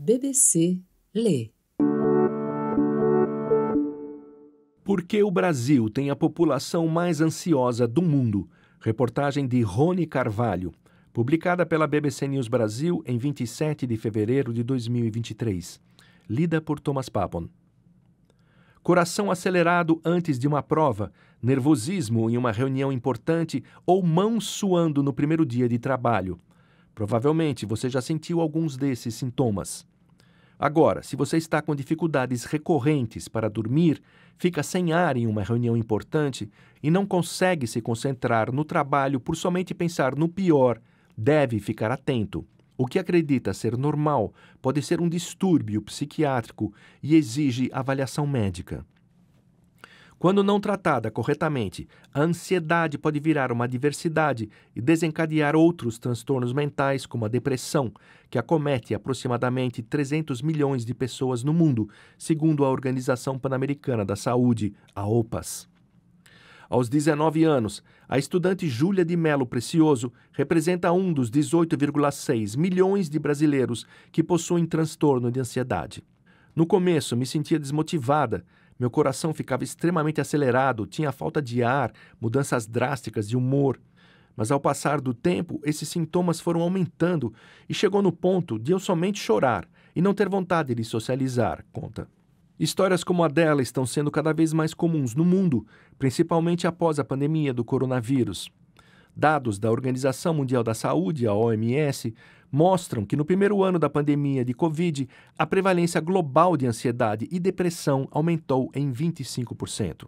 BBC lê. Por que o Brasil tem a população mais ansiosa do mundo? Reportagem de Rony Carvalho, publicada pela BBC News Brasil em 27 de fevereiro de 2023. Lida por Thomas Papon. Coração acelerado antes de uma prova, nervosismo em uma reunião importante ou mãos suando no primeiro dia de trabalho. Provavelmente você já sentiu alguns desses sintomas. Agora, se você está com dificuldades recorrentes para dormir, fica sem ar em uma reunião importante e não consegue se concentrar no trabalho por somente pensar no pior, deve ficar atento. O que acredita ser normal pode ser um distúrbio psiquiátrico e exige avaliação médica. Quando não tratada corretamente, a ansiedade pode virar uma adversidade e desencadear outros transtornos mentais, como a depressão, que acomete aproximadamente 300 milhões de pessoas no mundo, segundo a Organização Pan-Americana da Saúde, a OPAS. Aos 19 anos, a estudante Júlia de Melo Precioso representa um dos 18,6 milhões de brasileiros que possuem transtorno de ansiedade. No começo, me sentia desmotivada, meu coração ficava extremamente acelerado, tinha falta de ar, mudanças drásticas de humor. Mas ao passar do tempo, esses sintomas foram aumentando e chegou no ponto de eu somente chorar e não ter vontade de socializar, conta. Histórias como a dela estão sendo cada vez mais comuns no mundo, principalmente após a pandemia do coronavírus. Dados da Organização Mundial da Saúde, a OMS, mostram que no primeiro ano da pandemia de Covid, a prevalência global de ansiedade e depressão aumentou em 25%.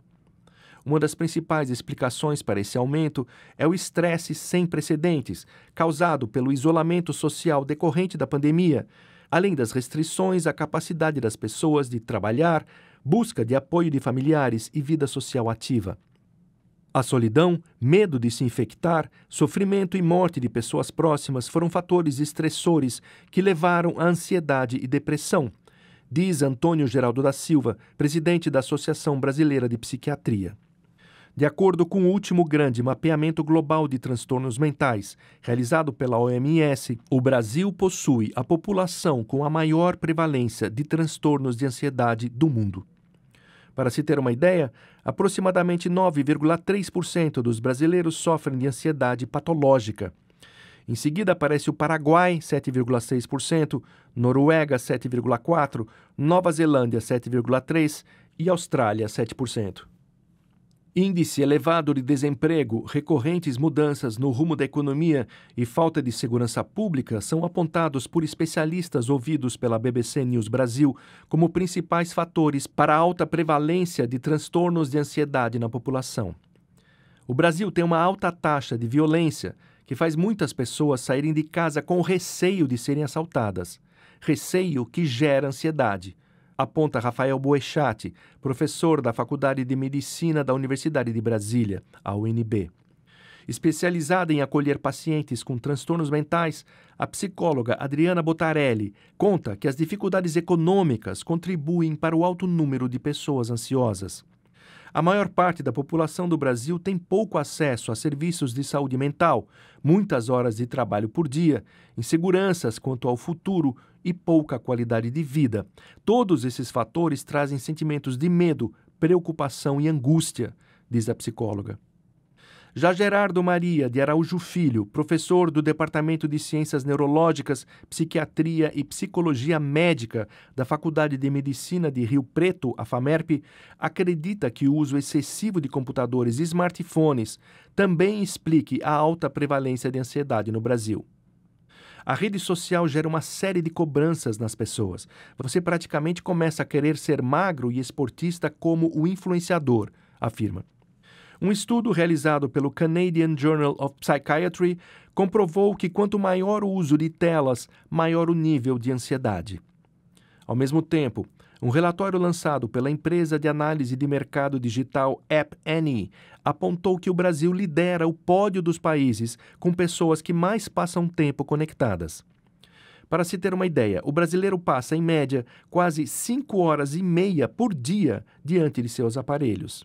Uma das principais explicações para esse aumento é o estresse sem precedentes causado pelo isolamento social decorrente da pandemia, além das restrições à capacidade das pessoas de trabalhar, busca de apoio de familiares e vida social ativa. A solidão, medo de se infectar, sofrimento e morte de pessoas próximas foram fatores estressores que levaram à ansiedade e depressão, diz Antônio Geraldo da Silva, presidente da Associação Brasileira de Psiquiatria. De acordo com o último grande mapeamento global de transtornos mentais, realizado pela OMS, o Brasil possui a população com a maior prevalência de transtornos de ansiedade do mundo. Para se ter uma ideia, aproximadamente 9,3% dos brasileiros sofrem de ansiedade patológica. Em seguida aparece o Paraguai, 7,6%, Noruega, 7,4%, Nova Zelândia, 7,3% e Austrália, 7%. Índice elevado de desemprego, recorrentes mudanças no rumo da economia e falta de segurança pública são apontados por especialistas ouvidos pela BBC News Brasil como principais fatores para a alta prevalência de transtornos de ansiedade na população. O Brasil tem uma alta taxa de violência que faz muitas pessoas saírem de casa com receio de serem assaltadas, receio que gera ansiedade aponta Rafael Boechati, professor da Faculdade de Medicina da Universidade de Brasília, a UNB. Especializada em acolher pacientes com transtornos mentais, a psicóloga Adriana Botarelli conta que as dificuldades econômicas contribuem para o alto número de pessoas ansiosas. A maior parte da população do Brasil tem pouco acesso a serviços de saúde mental, muitas horas de trabalho por dia, inseguranças quanto ao futuro e pouca qualidade de vida. Todos esses fatores trazem sentimentos de medo, preocupação e angústia, diz a psicóloga. Já Gerardo Maria de Araújo Filho, professor do Departamento de Ciências Neurológicas, Psiquiatria e Psicologia Médica da Faculdade de Medicina de Rio Preto, a FAMERP, acredita que o uso excessivo de computadores e smartphones também explique a alta prevalência de ansiedade no Brasil. A rede social gera uma série de cobranças nas pessoas. Você praticamente começa a querer ser magro e esportista como o influenciador, afirma. Um estudo realizado pelo Canadian Journal of Psychiatry comprovou que quanto maior o uso de telas, maior o nível de ansiedade. Ao mesmo tempo, um relatório lançado pela empresa de análise de mercado digital App Annie apontou que o Brasil lidera o pódio dos países com pessoas que mais passam tempo conectadas. Para se ter uma ideia, o brasileiro passa, em média, quase 5 horas e meia por dia diante de seus aparelhos.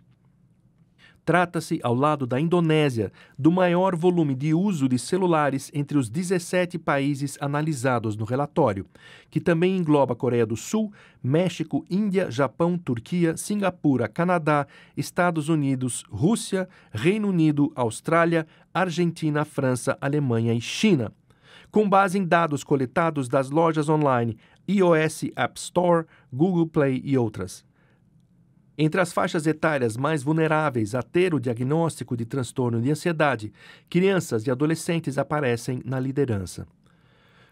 Trata-se, ao lado da Indonésia, do maior volume de uso de celulares entre os 17 países analisados no relatório, que também engloba Coreia do Sul, México, Índia, Japão, Turquia, Singapura, Canadá, Estados Unidos, Rússia, Reino Unido, Austrália, Argentina, França, Alemanha e China. Com base em dados coletados das lojas online iOS App Store, Google Play e outras. Entre as faixas etárias mais vulneráveis a ter o diagnóstico de transtorno de ansiedade, crianças e adolescentes aparecem na liderança.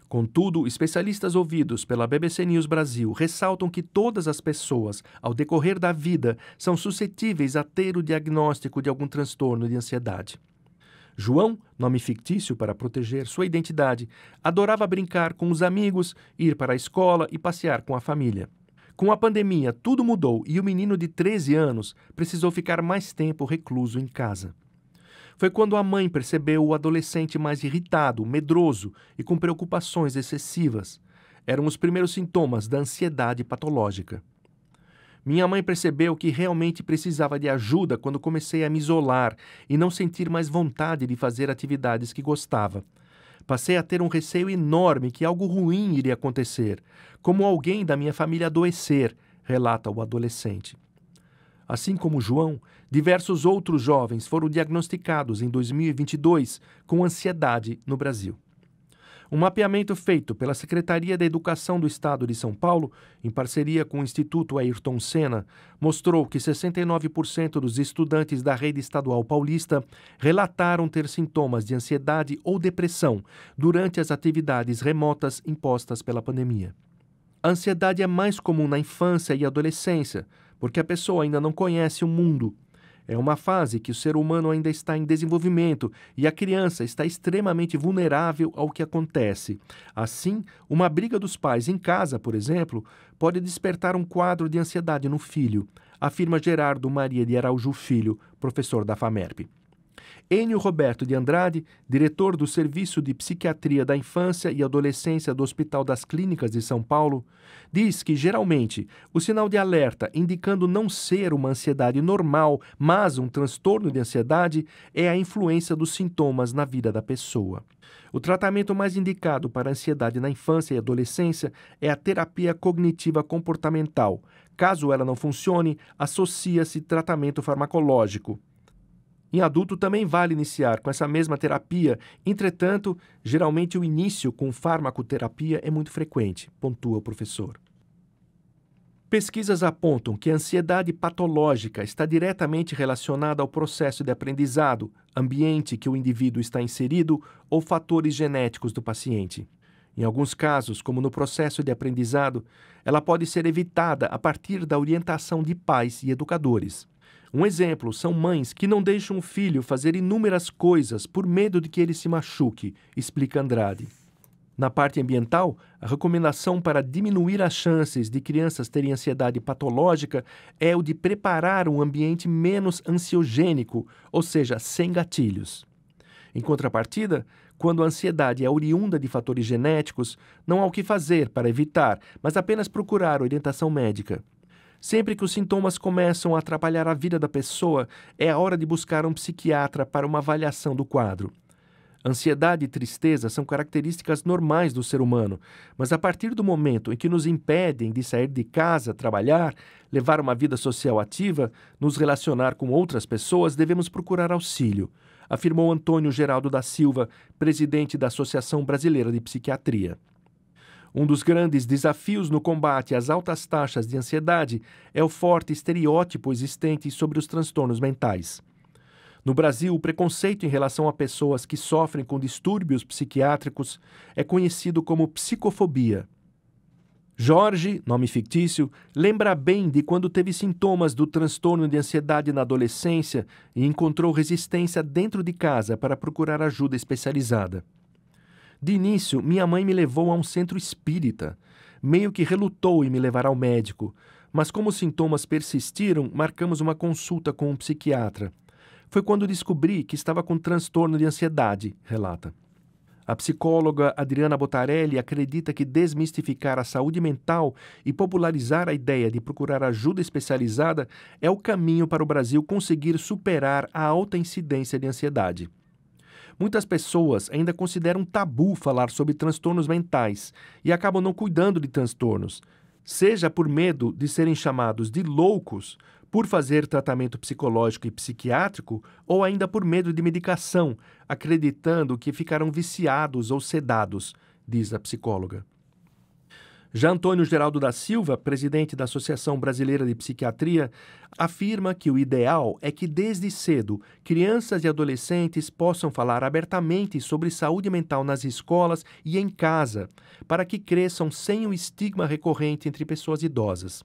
Contudo, especialistas ouvidos pela BBC News Brasil ressaltam que todas as pessoas, ao decorrer da vida, são suscetíveis a ter o diagnóstico de algum transtorno de ansiedade. João, nome fictício para proteger sua identidade, adorava brincar com os amigos, ir para a escola e passear com a família. Com a pandemia, tudo mudou e o menino de 13 anos precisou ficar mais tempo recluso em casa. Foi quando a mãe percebeu o adolescente mais irritado, medroso e com preocupações excessivas. Eram os primeiros sintomas da ansiedade patológica. Minha mãe percebeu que realmente precisava de ajuda quando comecei a me isolar e não sentir mais vontade de fazer atividades que gostava. Passei a ter um receio enorme que algo ruim iria acontecer, como alguém da minha família adoecer, relata o adolescente. Assim como João, diversos outros jovens foram diagnosticados em 2022 com ansiedade no Brasil. Um mapeamento feito pela Secretaria da Educação do Estado de São Paulo, em parceria com o Instituto Ayrton Senna, mostrou que 69% dos estudantes da rede estadual paulista relataram ter sintomas de ansiedade ou depressão durante as atividades remotas impostas pela pandemia. A ansiedade é mais comum na infância e adolescência, porque a pessoa ainda não conhece o mundo é uma fase que o ser humano ainda está em desenvolvimento e a criança está extremamente vulnerável ao que acontece. Assim, uma briga dos pais em casa, por exemplo, pode despertar um quadro de ansiedade no filho, afirma Gerardo Maria de Araújo Filho, professor da FAMERP. Enio Roberto de Andrade, diretor do Serviço de Psiquiatria da Infância e Adolescência do Hospital das Clínicas de São Paulo, diz que, geralmente, o sinal de alerta indicando não ser uma ansiedade normal, mas um transtorno de ansiedade, é a influência dos sintomas na vida da pessoa. O tratamento mais indicado para a ansiedade na infância e adolescência é a terapia cognitiva comportamental. Caso ela não funcione, associa-se tratamento farmacológico. Em adulto também vale iniciar com essa mesma terapia, entretanto, geralmente o início com farmacoterapia é muito frequente, pontua o professor. Pesquisas apontam que a ansiedade patológica está diretamente relacionada ao processo de aprendizado, ambiente que o indivíduo está inserido ou fatores genéticos do paciente. Em alguns casos, como no processo de aprendizado, ela pode ser evitada a partir da orientação de pais e educadores. Um exemplo são mães que não deixam o filho fazer inúmeras coisas por medo de que ele se machuque, explica Andrade. Na parte ambiental, a recomendação para diminuir as chances de crianças terem ansiedade patológica é o de preparar um ambiente menos ansiogênico, ou seja, sem gatilhos. Em contrapartida, quando a ansiedade é oriunda de fatores genéticos, não há o que fazer para evitar, mas apenas procurar orientação médica. Sempre que os sintomas começam a atrapalhar a vida da pessoa, é a hora de buscar um psiquiatra para uma avaliação do quadro. Ansiedade e tristeza são características normais do ser humano, mas a partir do momento em que nos impedem de sair de casa, trabalhar, levar uma vida social ativa, nos relacionar com outras pessoas, devemos procurar auxílio, afirmou Antônio Geraldo da Silva, presidente da Associação Brasileira de Psiquiatria. Um dos grandes desafios no combate às altas taxas de ansiedade é o forte estereótipo existente sobre os transtornos mentais. No Brasil, o preconceito em relação a pessoas que sofrem com distúrbios psiquiátricos é conhecido como psicofobia. Jorge, nome fictício, lembra bem de quando teve sintomas do transtorno de ansiedade na adolescência e encontrou resistência dentro de casa para procurar ajuda especializada. De início, minha mãe me levou a um centro espírita. Meio que relutou em me levar ao médico, mas como os sintomas persistiram, marcamos uma consulta com um psiquiatra. Foi quando descobri que estava com transtorno de ansiedade, relata. A psicóloga Adriana Botarelli acredita que desmistificar a saúde mental e popularizar a ideia de procurar ajuda especializada é o caminho para o Brasil conseguir superar a alta incidência de ansiedade. Muitas pessoas ainda consideram tabu falar sobre transtornos mentais e acabam não cuidando de transtornos, seja por medo de serem chamados de loucos por fazer tratamento psicológico e psiquiátrico, ou ainda por medo de medicação, acreditando que ficarão viciados ou sedados, diz a psicóloga. Já Antônio Geraldo da Silva, presidente da Associação Brasileira de Psiquiatria, afirma que o ideal é que desde cedo crianças e adolescentes possam falar abertamente sobre saúde mental nas escolas e em casa, para que cresçam sem o estigma recorrente entre pessoas idosas.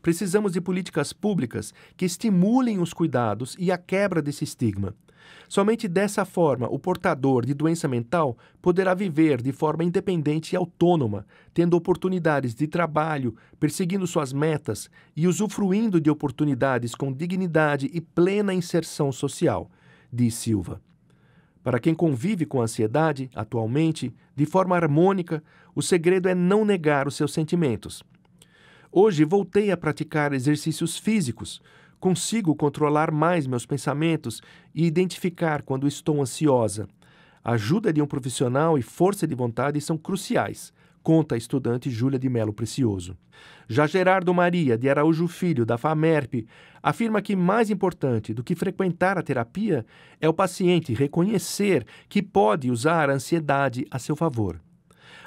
Precisamos de políticas públicas que estimulem os cuidados e a quebra desse estigma. Somente dessa forma, o portador de doença mental poderá viver de forma independente e autônoma, tendo oportunidades de trabalho, perseguindo suas metas e usufruindo de oportunidades com dignidade e plena inserção social, diz Silva. Para quem convive com ansiedade, atualmente, de forma harmônica, o segredo é não negar os seus sentimentos. Hoje voltei a praticar exercícios físicos, Consigo controlar mais meus pensamentos e identificar quando estou ansiosa. A ajuda de um profissional e força de vontade são cruciais, conta a estudante Júlia de Melo Precioso. Já Gerardo Maria, de Araújo Filho, da FAMERP, afirma que mais importante do que frequentar a terapia é o paciente reconhecer que pode usar a ansiedade a seu favor.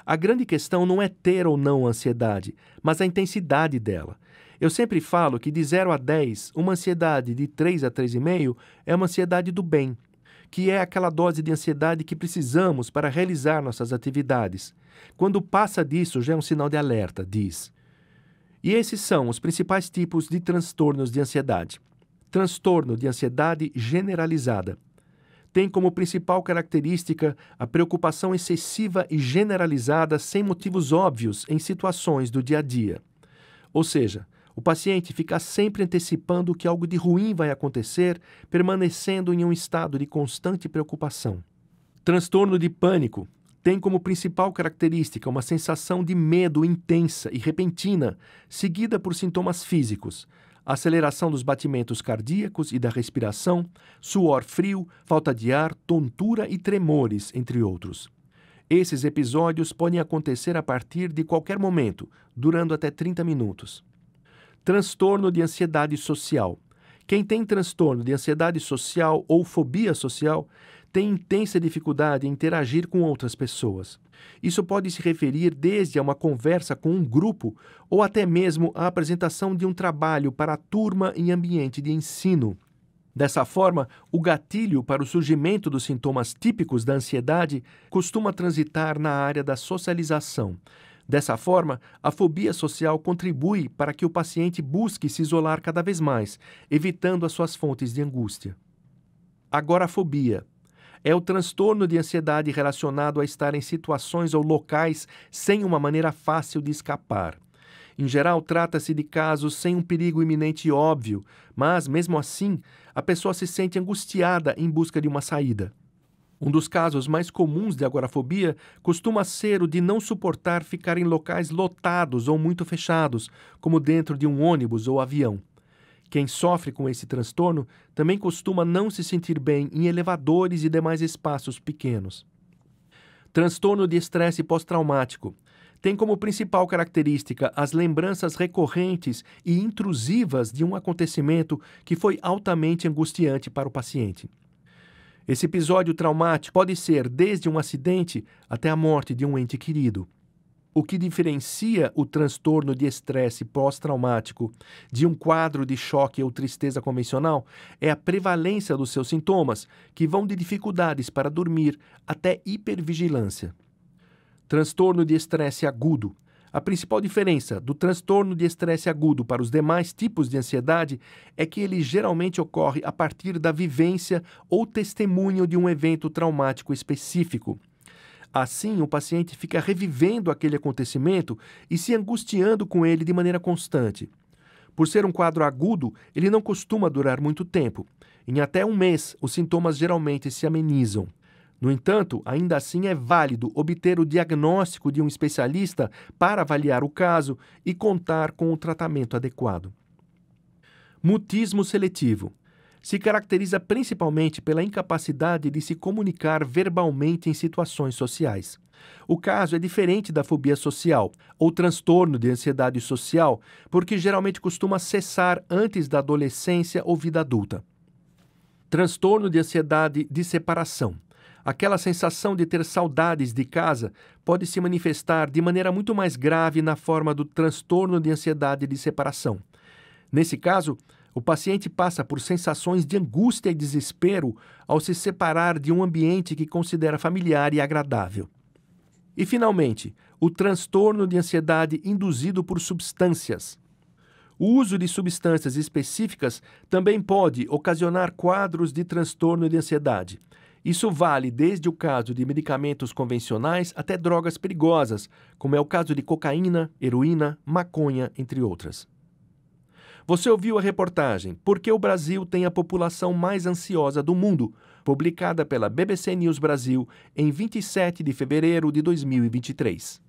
A grande questão não é ter ou não ansiedade, mas a intensidade dela. Eu sempre falo que de 0 a 10, uma ansiedade de 3 a 3,5 é uma ansiedade do bem, que é aquela dose de ansiedade que precisamos para realizar nossas atividades. Quando passa disso, já é um sinal de alerta, diz. E esses são os principais tipos de transtornos de ansiedade. Transtorno de ansiedade generalizada. Tem como principal característica a preocupação excessiva e generalizada sem motivos óbvios em situações do dia a dia. Ou seja, o paciente fica sempre antecipando que algo de ruim vai acontecer, permanecendo em um estado de constante preocupação. Transtorno de pânico tem como principal característica uma sensação de medo intensa e repentina, seguida por sintomas físicos, aceleração dos batimentos cardíacos e da respiração, suor frio, falta de ar, tontura e tremores, entre outros. Esses episódios podem acontecer a partir de qualquer momento, durando até 30 minutos transtorno de ansiedade social. Quem tem transtorno de ansiedade social ou fobia social tem intensa dificuldade em interagir com outras pessoas. Isso pode se referir desde a uma conversa com um grupo ou até mesmo à apresentação de um trabalho para a turma em ambiente de ensino. Dessa forma, o gatilho para o surgimento dos sintomas típicos da ansiedade costuma transitar na área da socialização, Dessa forma, a fobia social contribui para que o paciente busque se isolar cada vez mais, evitando as suas fontes de angústia. Agora, fobia é o transtorno de ansiedade relacionado a estar em situações ou locais sem uma maneira fácil de escapar. Em geral, trata-se de casos sem um perigo iminente e óbvio, mas, mesmo assim, a pessoa se sente angustiada em busca de uma saída. Um dos casos mais comuns de agorafobia costuma ser o de não suportar ficar em locais lotados ou muito fechados, como dentro de um ônibus ou avião. Quem sofre com esse transtorno também costuma não se sentir bem em elevadores e demais espaços pequenos. Transtorno de estresse pós-traumático. Tem como principal característica as lembranças recorrentes e intrusivas de um acontecimento que foi altamente angustiante para o paciente. Esse episódio traumático pode ser desde um acidente até a morte de um ente querido. O que diferencia o transtorno de estresse pós-traumático de um quadro de choque ou tristeza convencional é a prevalência dos seus sintomas, que vão de dificuldades para dormir até hipervigilância. Transtorno de estresse agudo a principal diferença do transtorno de estresse agudo para os demais tipos de ansiedade é que ele geralmente ocorre a partir da vivência ou testemunho de um evento traumático específico. Assim, o paciente fica revivendo aquele acontecimento e se angustiando com ele de maneira constante. Por ser um quadro agudo, ele não costuma durar muito tempo. Em até um mês, os sintomas geralmente se amenizam. No entanto, ainda assim é válido obter o diagnóstico de um especialista para avaliar o caso e contar com o tratamento adequado. Mutismo seletivo se caracteriza principalmente pela incapacidade de se comunicar verbalmente em situações sociais. O caso é diferente da fobia social ou transtorno de ansiedade social, porque geralmente costuma cessar antes da adolescência ou vida adulta. Transtorno de ansiedade de separação Aquela sensação de ter saudades de casa pode se manifestar de maneira muito mais grave na forma do transtorno de ansiedade de separação. Nesse caso, o paciente passa por sensações de angústia e desespero ao se separar de um ambiente que considera familiar e agradável. E, finalmente, o transtorno de ansiedade induzido por substâncias. O uso de substâncias específicas também pode ocasionar quadros de transtorno de ansiedade. Isso vale desde o caso de medicamentos convencionais até drogas perigosas, como é o caso de cocaína, heroína, maconha, entre outras. Você ouviu a reportagem Por que o Brasil tem a população mais ansiosa do mundo, publicada pela BBC News Brasil em 27 de fevereiro de 2023.